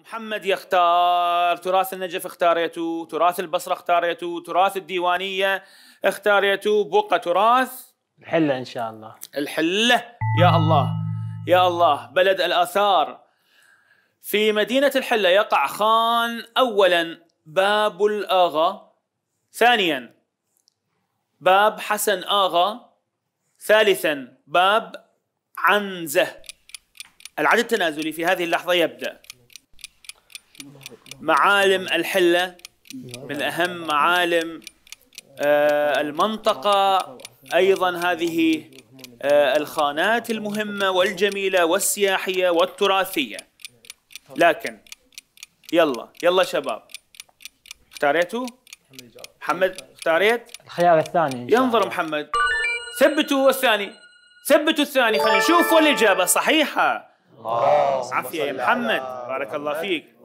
محمد يختار تراث النجف اختاريته تراث البصرة اختاريته تراث الديوانية اختاريته بقى تراث الحلة إن شاء الله الحلة يا الله يا الله بلد الآثار في مدينة الحلة يقع خان أولا باب الآغا ثانيا باب حسن آغا ثالثا باب عنزة العد التنازلي في هذه اللحظة يبدأ معالم الحلة من أهم معالم آه، المنطقة أيضا هذه آه، الخانات المهمة والجميلة والسياحية والتراثية لكن يلا يلا شباب اختاريتوا؟ محمد اختاريت؟ الخيار الثاني ينظر محمد ثبتوا الثاني ثبتوا الثاني خلينا نشوف الإجابة صحيحة عافية يا محمد بارك الله فيك